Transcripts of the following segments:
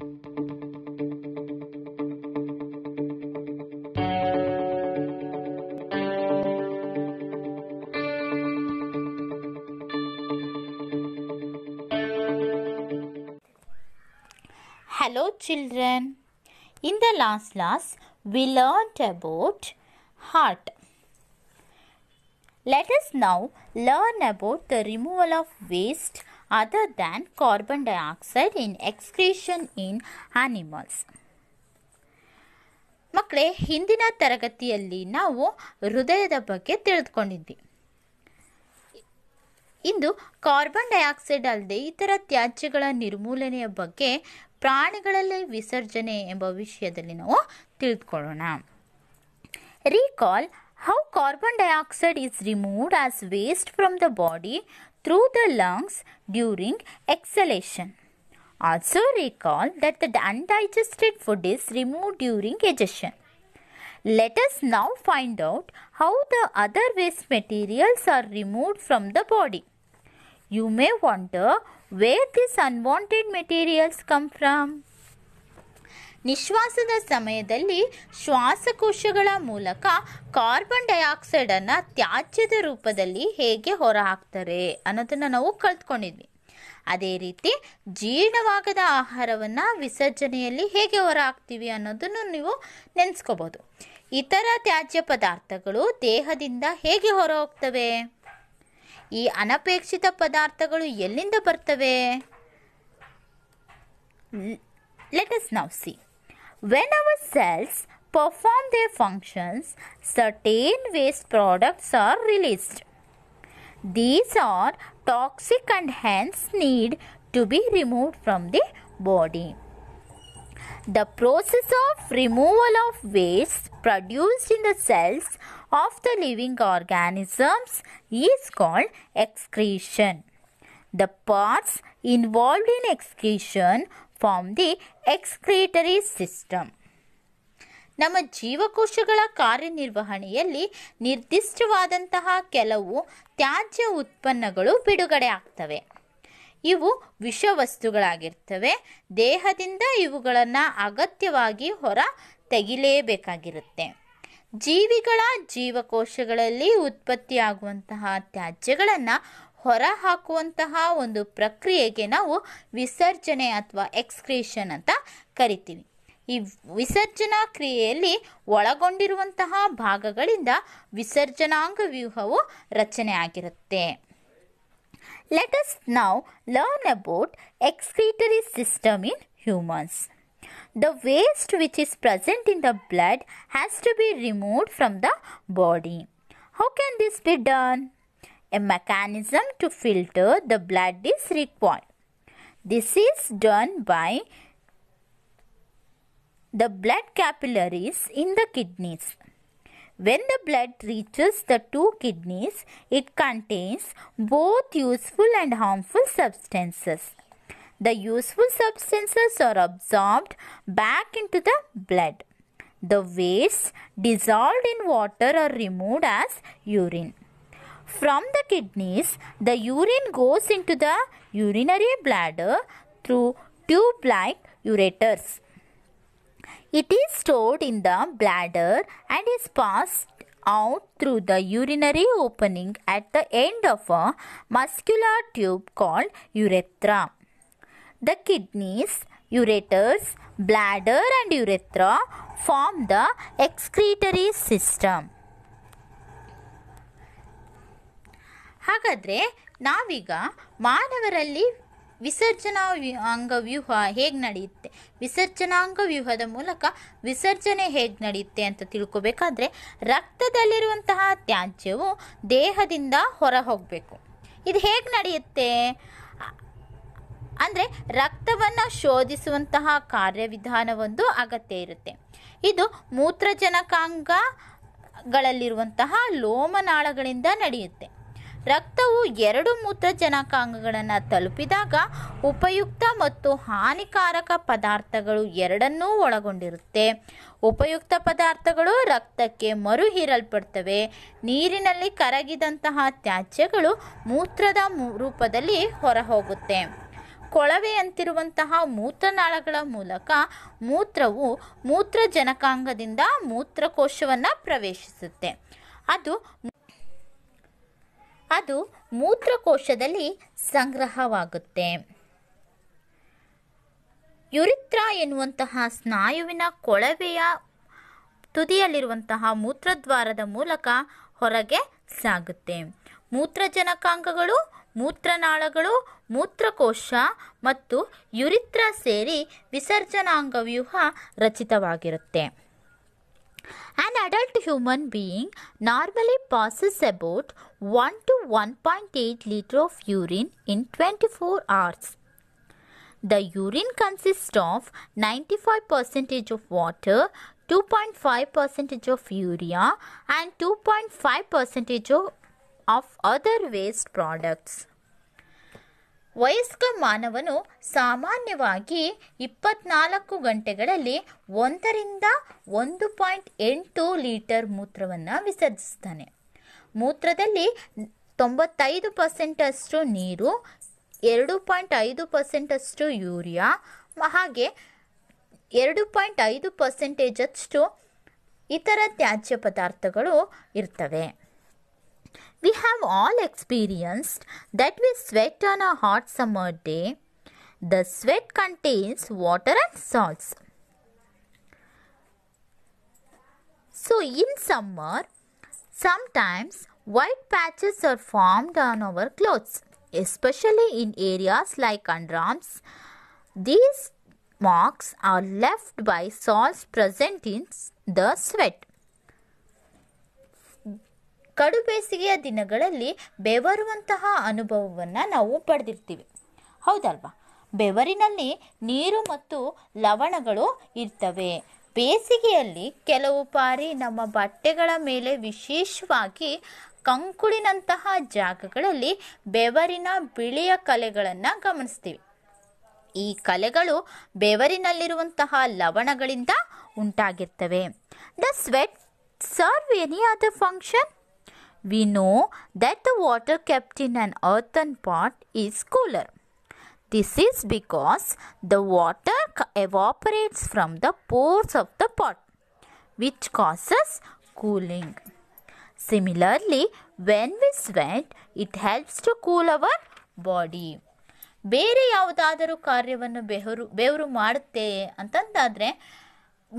Hello children. In the last class, we learned about heart. Let us now learn about the removal of waste other than carbon dioxide in excretion in animals. ಮಕ್ಕಳೇ ಹಿಂದಿನ ತರಗತಿಯಲ್ಲಿ ನಾವು ಹೃದಯದ ಬಗ್ಗೆ ತಿಳಿದುಕೊಂಡಿದ್ವಿ ಇಂದು carbon dioxide ಅಲ್ಲದೆ ಇತರ ತ್ಯಾಜ್ಯಗಳ ನಿರ್ಮೂಲನೆಯ ಬಗ್ಗೆ ಪ್ರಾಣಿಗಳಲ್ಲಿ ವಿಸರ್ಜನೆ ಎಂಬ ವಿಷಯದಲ್ಲಿ ನಾವು ತಿಳಿದುಕೊಳ್ಳೋಣ recall how carbon dioxide is removed as waste from the body through the lungs during exhalation. Also recall that the undigested food is removed during digestion. Let us now find out how the other waste materials are removed from the body. You may wonder where these unwanted materials come from. ನಿಶ್ವಾಸದ ಸಮಯದಲ್ಲಿ ಶ್ವಾಸಕೋಶಗಳ ಮೂಲಕ carbon ಡೈಆಕ್ಸೈಡನ್ನು ತ್ಯಾಜ್ಯದ ರೂಪದಲ್ಲಿ ಹೇಗೆ ಹೊರಹಾಕ್ತಾರೆ ಅನ್ನೋದನ್ನು ನಾವು ಕಲ್ತ್ಕೊಂಡಿದ್ವಿ ಅದೇ ರೀತಿ ಜೀರ್ಣವಾಗದ ಆಹಾರವನ್ನು ವಿಸರ್ಜನೆಯಲ್ಲಿ ಹೇಗೆ ಹೊರಹಾಕ್ತೀವಿ ಅನ್ನೋದನ್ನು ನೀವು ನೆನೆಸ್ಕೋಬೋದು ಇತರ ತ್ಯಾಜ್ಯ ಪದಾರ್ಥಗಳು ದೇಹದಿಂದ ಹೇಗೆ ಹೊರ ಹೋಗ್ತವೆ ಈ ಅನಪೇಕ್ಷಿತ ಪದಾರ್ಥಗಳು ಎಲ್ಲಿಂದ ಬರ್ತವೆ let us now see When our cells perform their functions, certain waste products are released. These are toxic and hence need to be removed from the body. The process of removal of waste produced in the cells of the living organisms is called excretion. The parts involved in excretion form the excretory system ನಮ್ಮ ಜೀವಕೋಶಗಳ ಕಾರ್ಯನಿರ್ವಹಣೆಯಲ್ಲಿ ನಿರ್ದಿಷ್ಟವಾದಂತಹ ಕೆಲವು ತ್ಯಾಜ್ಯ ಉತ್ಪನ್ನಗಳು ಬಿಡುಗಡೆ ಆಗ್ತವೆ ಇವು ವಿಷವಸ್ತುಗಳಾಗಿರ್ತವೆ ದೇಹದಿಂದ ಇವುಗಳನ್ನು ಅಗತ್ಯವಾಗಿ ಹೊರ ತೆಗಿಲೇಬೇಕಾಗಿರುತ್ತೆ ಜೀವಿಗಳ ಜೀವಕೋಶಗಳಲ್ಲಿ ಉತ್ಪತ್ತಿಯಾಗುವಂತಹ ತ್ಯಾಜ್ಯಗಳನ್ನು ಹೊರ ಹಾಕುವಂತಹ ಒಂದು ಪ್ರಕ್ರಿಯೆಗೆ ನಾವು ವಿಸರ್ಜನೆ ಅಥವಾ ಎಕ್ಸ್ಕ್ರೀಷನ್ ಅಂತ ಕರಿತೀವಿ ಈ ವಿಸರ್ಜನಾ ಕ್ರಿಯೆಯಲ್ಲಿ ಒಳಗೊಂಡಿರುವಂತಹ ಭಾಗಗಳಿಂದ ವಿಸರ್ಜನಾಂಗ ವ್ಯೂಹವು ರಚನೆ ಆಗಿರುತ್ತೆ let us now learn about excretory system in humans the waste which is present in the blood has to be removed from the body how can this be done A mechanism to filter the blood is required. This is done by the blood capillaries in the kidneys. When the blood reaches the two kidneys, it contains both useful and harmful substances. The useful substances are absorbed back into the blood. The wastes dissolved in water are removed as urine. From the kidneys, the urine goes into the urinary bladder through tube like ureters. It is stored in the bladder and is passed out through the urinary opening at the end of a muscular tube called urethra. The kidneys, ureters, bladder and urethra form the excretory system. ಹಾಗಾದರೆ ನಾವೀಗ ಮಾನವರಲ್ಲಿ ವಿಸರ್ಜನಾ ವ್ಯೂಹ ಹೇಗೆ ನಡೆಯುತ್ತೆ ವಿಸರ್ಜನಾಂಗ ವ್ಯೂಹದ ಮೂಲಕ ವಿಸರ್ಜನೆ ಹೇಗೆ ನಡೆಯುತ್ತೆ ಅಂತ ತಿಳ್ಕೊಬೇಕಾದ್ರೆ ರಕ್ತದಲ್ಲಿರುವಂತಹ ತ್ಯಾಜ್ಯವು ದೇಹದಿಂದ ಹೊರ ಹೋಗಬೇಕು ಇದು ಹೇಗೆ ನಡೆಯುತ್ತೆ ಅಂದರೆ ರಕ್ತವನ್ನು ಶೋಧಿಸುವಂತಹ ಕಾರ್ಯವಿಧಾನವೊಂದು ಅಗತ್ಯ ಇರುತ್ತೆ ಇದು ಮೂತ್ರಜನಕಾಂಗಗಳಲ್ಲಿರುವಂತಹ ಲೋಮನಾಳಗಳಿಂದ ನಡೆಯುತ್ತೆ ರಕ್ತವು ಎರಡು ಮೂತ್ರಜನಕಾಂಗಗಳನ್ನು ತಲುಪಿದಾಗ ಉಪಯುಕ್ತ ಮತ್ತು ಹಾನಿಕಾರಕ ಪದಾರ್ಥಗಳು ಎರಡನ್ನೂ ಒಳಗೊಂಡಿರುತ್ತೆ ಉಪಯುಕ್ತ ಪದಾರ್ಥಗಳು ರಕ್ತಕ್ಕೆ ಮರುಹೀರಲ್ಪಡ್ತವೆ ನೀರಿನಲ್ಲಿ ಕರಗಿದಂತಹ ತ್ಯಾಜ್ಯಗಳು ಮೂತ್ರದ ರೂಪದಲ್ಲಿ ಹೊರಹೋಗುತ್ತೆ ಕೊಳವೆಯಂತಿರುವಂತಹ ಮೂತ್ರನಾಳಗಳ ಮೂಲಕ ಮೂತ್ರವು ಮೂತ್ರಜನಕಾಂಗದಿಂದ ಮೂತ್ರಕೋಶವನ್ನು ಪ್ರವೇಶಿಸುತ್ತೆ ಅದು ಅದು ಮೂತ್ರಕೋಶದಲ್ಲಿ ಸಂಗ್ರಹವಾಗುತ್ತೆ ಯುರಿತ್ರ ಎನ್ನುವಂತಹ ಸ್ನಾಯುವಿನ ಕೊಳವೆಯ ತುದಿಯಲ್ಲಿರುವಂತಹ ಮೂತ್ರದ್ವಾರದ ಮೂಲಕ ಹೊರಗೆ ಸಾಗುತ್ತೆ ಮೂತ್ರಜನಕಾಂಗಗಳು ಮೂತ್ರನಾಳಗಳು ಮೂತ್ರಕೋಶ ಮತ್ತು ಯುರಿತ್ರ ಸೇರಿ ವಿಸರ್ಜನಾಂಗವ್ಯೂಹ ರಚಿತವಾಗಿರುತ್ತೆ An adult human being normally passes about 1 to 1.8 liter of urine in 24 hours. The urine consists of 95% of water, 2.5% of urea and 2.5% of, of other waste products. ವಯಸ್ಕ ಮಾನವನು ಸಾಮಾನ್ಯವಾಗಿ ಇಪ್ಪತ್ನಾಲ್ಕು ಗಂಟೆಗಳಲ್ಲಿ ಒಂದರಿಂದ ಒಂದು ಪಾಯಿಂಟ್ ಎಂಟು ಲೀಟರ್ ಮೂತ್ರವನ್ನು ವಿಸರ್ಜಿಸ್ತಾನೆ ಮೂತ್ರದಲ್ಲಿ ತೊಂಬತ್ತೈದು ಪರ್ಸೆಂಟಷ್ಟು ನೀರು ಎರಡು ಪಾಯಿಂಟ್ ಐದು ಪರ್ಸೆಂಟಷ್ಟು ಯೂರಿಯಾ ಹಾಗೆ ಎರಡು ಪಾಯಿಂಟ್ ಐದು ಪರ್ಸೆಂಟೇಜಷ್ಟು ಇತರ ತ್ಯಾಜ್ಯ ಪದಾರ್ಥಗಳು ಇರ್ತವೆ We have all experienced that we sweat on a hot summer day. The sweat contains water and salts. So, in summer, sometimes white patches are formed on our clothes, especially in areas like underarms. These marks are left by salts present in the sweat. ಕಡು ಬೇಸಿಗೆಯ ದಿನಗಳಲ್ಲಿ ಬೆವರುವಂತಹ ಅನುಭವವನ್ನು ನಾವು ಪಡೆದಿರ್ತೀವಿ ಹೌದಲ್ವಾ ಬೆವರಿನಲ್ಲಿ ನೀರು ಮತ್ತು ಲವಣಗಳು ಇರ್ತವೆ ಬೇಸಿಗೆಯಲ್ಲಿ ಕೆಲವು ಬಾರಿ ನಮ್ಮ ಬಟ್ಟೆಗಳ ಮೇಲೆ ವಿಶೇಷವಾಗಿ ಕಂಕುಳಿನಂತಹ ಜಾಗಗಳಲ್ಲಿ ಬೆವರಿನ ಬಿಳಿಯ ಕಲೆಗಳನ್ನು ಗಮನಿಸ್ತೀವಿ ಈ ಕಲೆಗಳು ಬೆವರಿನಲ್ಲಿರುವಂತಹ ಲವಣಗಳಿಂದ ಉಂಟಾಗಿರ್ತವೆ the sweat serve any other function We know that the water kept in an earthen pot is cooler. This is because the water evaporates from the pores of the pot, which causes cooling. Similarly, when we sweat, it helps to cool our body. ಬೇರೆ ಯಾವುದಾದರೂ ಕಾರ್ಯವನ್ನು ಬೆವರು ಬೆವರು ಮಾಡುತ್ತೆ ಅಂತಂದಾದರೆ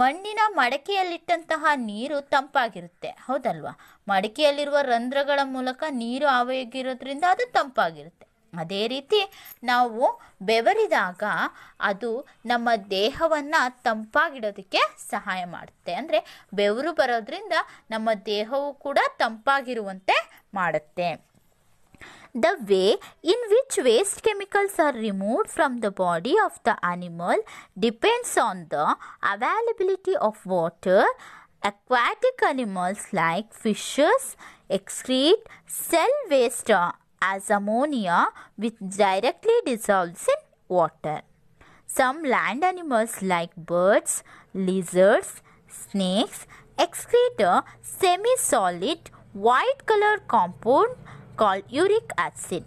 ಮಣ್ಣಿನ ಮಡಕೆಯಲ್ಲಿಟ್ಟಂತಹ ನೀರು ತಂಪಾಗಿರುತ್ತೆ ಹೌದಲ್ವಾ ಮಡಕೆಯಲ್ಲಿರುವ ರಂಧ್ರಗಳ ಮೂಲಕ ನೀರು ಆವಿಯಾಗಿರೋದ್ರಿಂದ ಅದು ತಂಪಾಗಿರುತ್ತೆ ಅದೇ ರೀತಿ ನಾವು ಬೆವರಿದಾಗ ಅದು ನಮ್ಮ ದೇಹವನ್ನು ತಂಪಾಗಿಡೋದಕ್ಕೆ ಸಹಾಯ ಮಾಡುತ್ತೆ ಅಂದರೆ ಬೆವರು ಬರೋದ್ರಿಂದ ನಮ್ಮ ದೇಹವು ಕೂಡ ತಂಪಾಗಿರುವಂತೆ ಮಾಡುತ್ತೆ the way in which waste chemicals are removed from the body of the animal depends on the availability of water. Aquatic animals like fishes excrete cell waste uh, as ammonia which directly dissolves in water. Some land animals like birds, lizards, snakes excrete a semi-solid white colored compound called uric acid.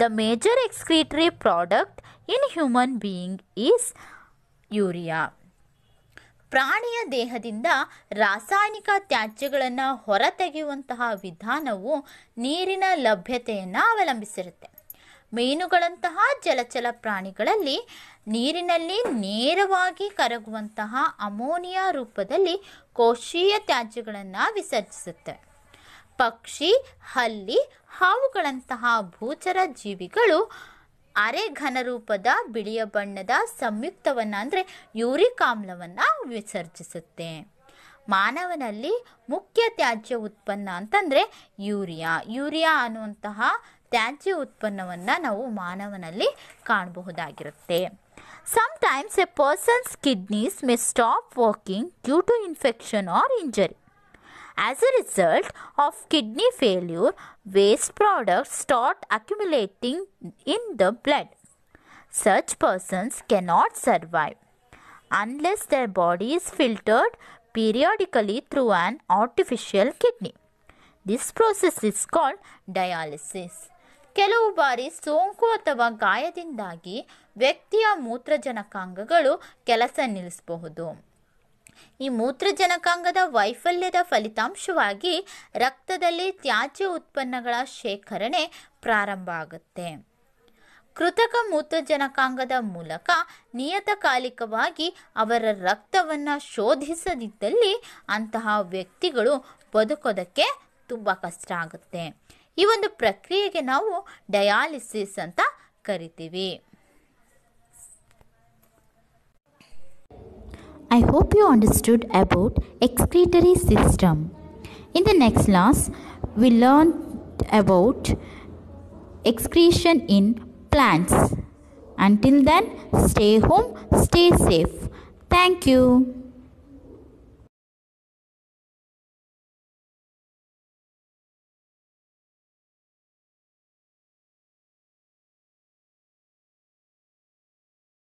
The major excretory product in human being is urea ಪ್ರಾಣಿಯ ದೇಹದಿಂದ ರಾಸಾಯನಿಕ ತ್ಯಾಜ್ಯಗಳನ್ನು ಹೊರತೆಗೆಯುವಂತಹ ವಿಧಾನವು ನೀರಿನ ಲಭ್ಯತೆಯನ್ನು ಅವಲಂಬಿಸಿರುತ್ತೆ ಮೀನುಗಳಂತಹ ಜಲಚಲ ಪ್ರಾಣಿಗಳಲ್ಲಿ ನೀರಿನಲ್ಲಿ ನೇರವಾಗಿ ಕರಗುವಂತಹ ಅಮೋನಿಯಾ ರೂಪದಲ್ಲಿ ಕೋಶೀಯ ತ್ಯಾಜ್ಯಗಳನ್ನು ವಿಸರ್ಜಿಸುತ್ತೆ ಪಕ್ಷಿ ಹಲ್ಲಿ ಹಾವುಗಳಂತಹ ಭೂಚರ ಜೀವಿಗಳು ಘನ ರೂಪದ ಬಿಳಿಯ ಬಣ್ಣದ ಸಂಯುಕ್ತವನ್ನು ಅಂದರೆ ಯೂರಿಕ್ ವಿಸರ್ಜಿಸುತ್ತೆ ಮಾನವನಲ್ಲಿ ಮುಖ್ಯ ತ್ಯಾಜ್ಯ ಉತ್ಪನ್ನ ಅಂತಂದರೆ ಯೂರಿಯಾ ಯೂರಿಯಾ ಅನ್ನುವಂತಹ ತ್ಯಾಜ್ಯ ಉತ್ಪನ್ನವನ್ನು ನಾವು ಮಾನವನಲ್ಲಿ ಕಾಣಬಹುದಾಗಿರುತ್ತೆ sometimes a person's kidneys may stop working due to infection or injury As a result of kidney failure, waste products start accumulating in the blood. Such persons cannot survive unless their body is filtered periodically through an artificial kidney. This process is called dialysis. ಕೆಲವು ಬಾರಿ ಸೋಂಕು ಅಥವಾ ಗಾಯದಿಂದಾಗಿ ವ್ಯಕ್ತಿಯ ಮೂತ್ರಜನಕಾಂಗಗಳು ಕೆಲಸ ನಿಲ್ಲಿಸಬಹುದು ಈ ಮೂತ್ರಜನಕಾಂಗದ ವೈಫಲ್ಯದ ಫಲಿತಾಂಶವಾಗಿ ರಕ್ತದಲ್ಲಿ ತ್ಯಾಜ್ಯ ಉತ್ಪನ್ನಗಳ ಶೇಖರಣೆ ಪ್ರಾರಂಭ ಆಗುತ್ತೆ ಕೃತಕ ಮೂತ್ರಜನಕಾಂಗದ ಮೂಲಕ ನಿಯತಕಾಲಿಕವಾಗಿ ಅವರ ರಕ್ತವನ್ನು ಶೋಧಿಸದಿದ್ದಲ್ಲಿ ಅಂತಹ ವ್ಯಕ್ತಿಗಳು ಬದುಕೋದಕ್ಕೆ ತುಂಬ ಕಷ್ಟ ಆಗುತ್ತೆ ಈ ಒಂದು ಪ್ರಕ್ರಿಯೆಗೆ ನಾವು ಡಯಾಲಿಸಿಸ್ ಅಂತ ಕರಿತೀವಿ I hope you understood about excretory system. In the next class, we learned about excretion in plants. Until then, stay home, stay safe. Thank you.